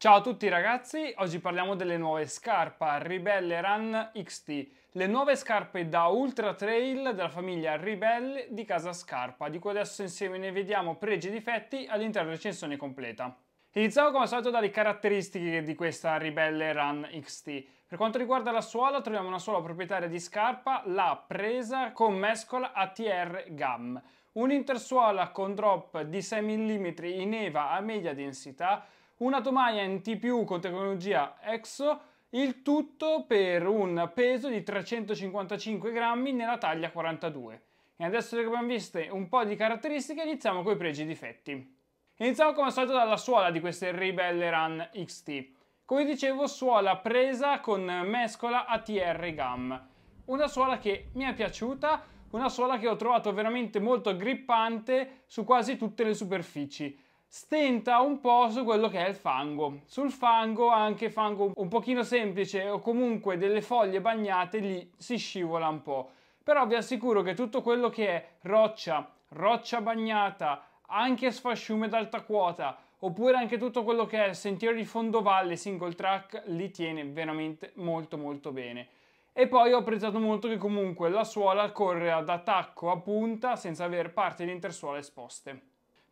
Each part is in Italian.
Ciao a tutti ragazzi, oggi parliamo delle nuove scarpe Ribelle Run XT, le nuove scarpe da ultra trail della famiglia Ribelle di Casa Scarpa, di cui adesso insieme ne vediamo pregi e difetti all'interno della recensione completa. Iniziamo come al solito dalle caratteristiche di questa Ribelle Run XT. Per quanto riguarda la suola, troviamo una sola proprietaria di scarpa, la presa con mescola ATR GAM, un'intersuola con drop di 6 mm in eva a media densità, una tomaia in T più con tecnologia EXO, il tutto per un peso di 355 grammi nella taglia 42. E adesso che abbiamo visto un po' di caratteristiche iniziamo con i pregi e i difetti. Iniziamo come al solito dalla suola di queste Ribelle Run XT. Come dicevo suola presa con mescola ATR Gam. Una suola che mi è piaciuta, una suola che ho trovato veramente molto grippante su quasi tutte le superfici stenta un po' su quello che è il fango. Sul fango, anche fango un pochino semplice o comunque delle foglie bagnate, lì si scivola un po'. Però vi assicuro che tutto quello che è roccia, roccia bagnata, anche sfasciume d'alta quota, oppure anche tutto quello che è sentiero di fondovalle, single track, li tiene veramente molto molto bene. E poi ho apprezzato molto che comunque la suola corre ad attacco a punta senza avere parti di intersuola esposte.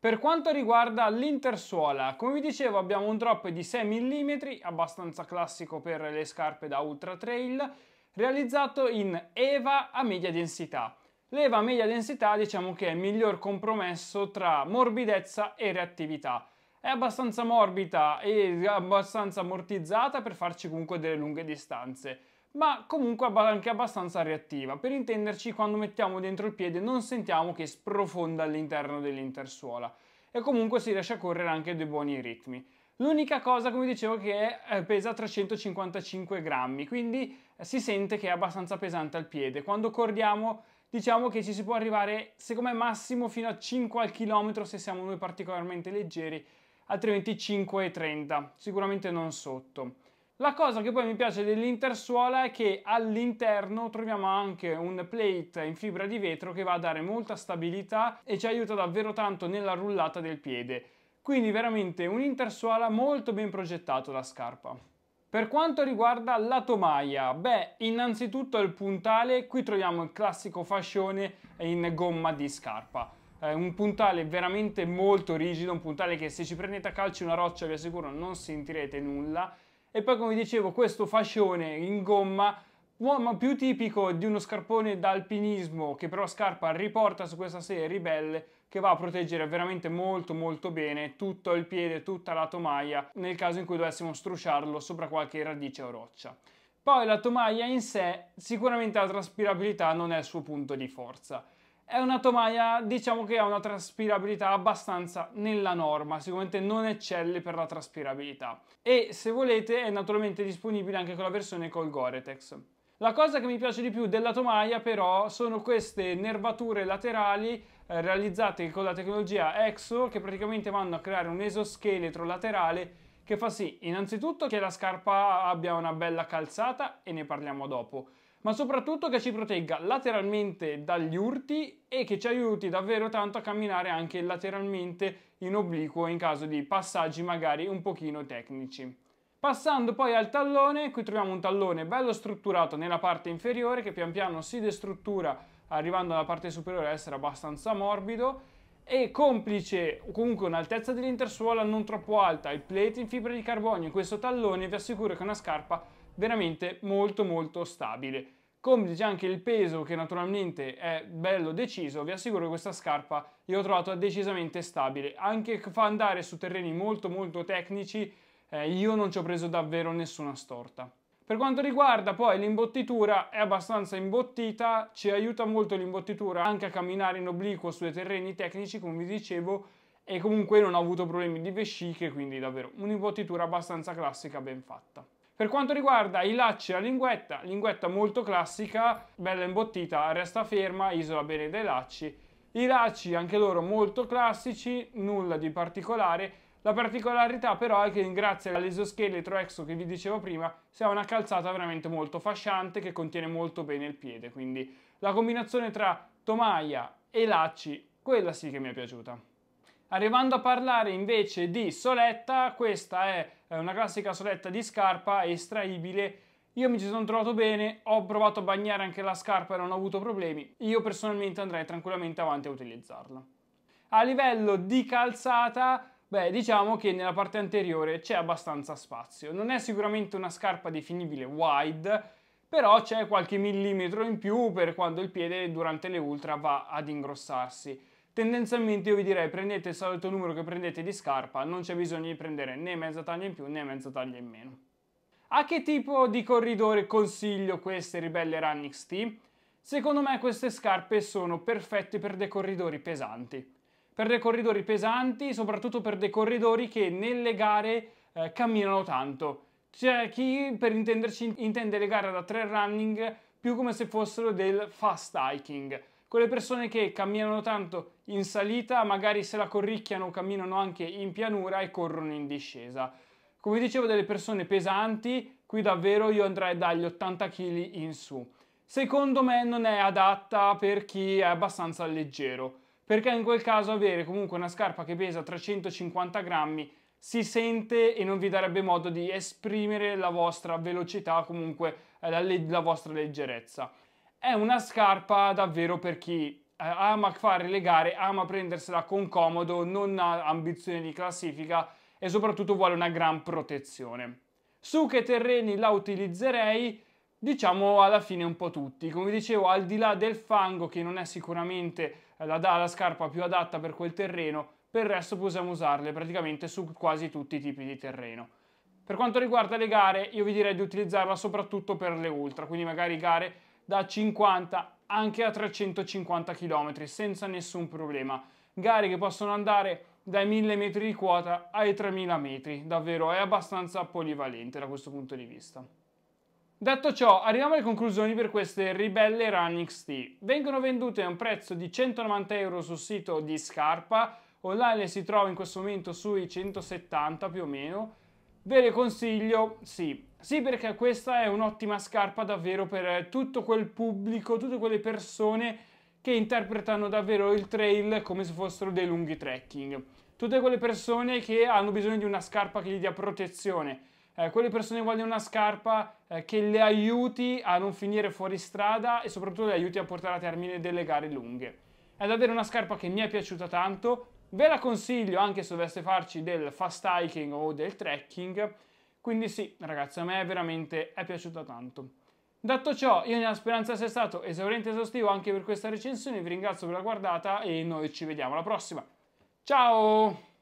Per quanto riguarda l'intersuola, come vi dicevo abbiamo un drop di 6 mm, abbastanza classico per le scarpe da ultra trail, realizzato in EVA a media densità. L'EVA a media densità diciamo che è il miglior compromesso tra morbidezza e reattività. È abbastanza morbida e abbastanza ammortizzata per farci comunque delle lunghe distanze ma comunque anche abbastanza reattiva. Per intenderci, quando mettiamo dentro il piede non sentiamo che sprofonda all'interno dell'intersuola e comunque si riesce a correre anche dei buoni ritmi. L'unica cosa, come dicevo, che è, eh, pesa 355 grammi, quindi eh, si sente che è abbastanza pesante al piede. Quando corriamo diciamo che ci si può arrivare, secondo me, massimo fino a 5 al chilometro se siamo noi particolarmente leggeri, altrimenti 5,30, sicuramente non sotto. La cosa che poi mi piace dell'Intersuola è che all'interno troviamo anche un plate in fibra di vetro che va a dare molta stabilità e ci aiuta davvero tanto nella rullata del piede. Quindi veramente un Intersuola molto ben progettato la scarpa. Per quanto riguarda la tomaia, beh, innanzitutto il puntale, qui troviamo il classico fascione in gomma di scarpa. È un puntale veramente molto rigido, un puntale che se ci prendete a calci una roccia vi assicuro non sentirete nulla e poi come dicevo questo fascione in gomma più tipico di uno scarpone d'alpinismo, che però Scarpa riporta su questa serie ribelle che va a proteggere veramente molto molto bene tutto il piede, tutta la tomaia nel caso in cui dovessimo strusciarlo sopra qualche radice o roccia. Poi la tomaia in sé sicuramente la traspirabilità non è il suo punto di forza è una tomaia, diciamo che ha una traspirabilità abbastanza nella norma, sicuramente non eccelle per la traspirabilità. E se volete è naturalmente disponibile anche con la versione col Goretex La cosa che mi piace di più della tomaia però sono queste nervature laterali eh, realizzate con la tecnologia EXO che praticamente vanno a creare un esoscheletro laterale che fa sì innanzitutto che la scarpa abbia una bella calzata e ne parliamo dopo ma soprattutto che ci protegga lateralmente dagli urti e che ci aiuti davvero tanto a camminare anche lateralmente in obliquo in caso di passaggi magari un pochino tecnici. Passando poi al tallone, qui troviamo un tallone bello strutturato nella parte inferiore che pian piano si destruttura arrivando alla parte superiore a essere abbastanza morbido e complice comunque un'altezza dell'intersuola non troppo alta, il plate in fibra di carbonio in questo tallone vi assicuro che è una scarpa veramente molto molto stabile. Come dice anche il peso che naturalmente è bello deciso, vi assicuro che questa scarpa io ho trovato decisamente stabile, anche fa andare su terreni molto molto tecnici, eh, io non ci ho preso davvero nessuna storta. Per quanto riguarda poi l'imbottitura, è abbastanza imbottita, ci aiuta molto l'imbottitura anche a camminare in obliquo sui terreni tecnici, come vi dicevo, e comunque non ho avuto problemi di vesciche, quindi davvero un'imbottitura abbastanza classica ben fatta. Per quanto riguarda i lacci e linguetta, linguetta molto classica, bella imbottita, resta ferma, isola bene dai lacci. I lacci anche loro molto classici, nulla di particolare. La particolarità però è che grazie all'esoscheletro exo che vi dicevo prima si ha una calzata veramente molto fasciante che contiene molto bene il piede, quindi la combinazione tra tomaia e lacci, quella sì che mi è piaciuta. Arrivando a parlare invece di soletta, questa è eh, una classica soletta di scarpa estraibile. Io mi ci sono trovato bene, ho provato a bagnare anche la scarpa e non ho avuto problemi. Io personalmente andrei tranquillamente avanti a utilizzarla. A livello di calzata, beh, diciamo che nella parte anteriore c'è abbastanza spazio. Non è sicuramente una scarpa definibile wide, però c'è qualche millimetro in più per quando il piede durante le ultra va ad ingrossarsi. Tendenzialmente io vi direi prendete il solito numero che prendete di scarpa, non c'è bisogno di prendere né mezza taglia in più né mezza taglia in meno. A che tipo di corridore consiglio queste ribelle Run XT? Secondo me queste scarpe sono perfette per dei corridori pesanti. Per dei corridori pesanti, soprattutto per dei corridori che nelle gare eh, camminano tanto. Cioè chi, per intenderci, intende le gare da trail running più come se fossero del fast hiking, quelle persone che camminano tanto in salita, magari se la corricchiano camminano anche in pianura e corrono in discesa. Come dicevo, delle persone pesanti, qui davvero io andrei dagli 80 kg in su. Secondo me non è adatta per chi è abbastanza leggero, perché in quel caso avere comunque una scarpa che pesa 350 grammi si sente e non vi darebbe modo di esprimere la vostra velocità, comunque eh, la, la vostra leggerezza. È una scarpa davvero per chi eh, ama fare le gare, ama prendersela con comodo, non ha ambizioni di classifica e soprattutto vuole una gran protezione. Su che terreni la utilizzerei? Diciamo alla fine un po' tutti. Come dicevo, al di là del fango, che non è sicuramente la, la scarpa più adatta per quel terreno, per il resto possiamo usarle praticamente su quasi tutti i tipi di terreno. Per quanto riguarda le gare, io vi direi di utilizzarla soprattutto per le ultra, quindi magari gare da 50 anche a 350 km senza nessun problema. Gare che possono andare dai 1000 metri di quota ai 3000 metri, davvero è abbastanza polivalente da questo punto di vista. Detto ciò, arriviamo alle conclusioni per queste ribelle Run XT. Vengono vendute a un prezzo di 190 euro sul sito di Scarpa, online si trova in questo momento sui 170 più o meno, Ve le consiglio? Sì. Sì, perché questa è un'ottima scarpa davvero per eh, tutto quel pubblico, tutte quelle persone che interpretano davvero il trail come se fossero dei lunghi trekking. Tutte quelle persone che hanno bisogno di una scarpa che gli dia protezione. Eh, quelle persone che vogliono una scarpa eh, che le aiuti a non finire fuori strada e soprattutto le aiuti a portare a termine delle gare lunghe. È davvero una scarpa che mi è piaciuta tanto, Ve la consiglio anche se doveste farci del fast hiking o del trekking, quindi sì, ragazzi, a me è veramente è piaciuta tanto. Detto ciò, io nella speranza sia stato esauriente e esaustivo anche per questa recensione, vi ringrazio per la guardata e noi ci vediamo alla prossima. Ciao!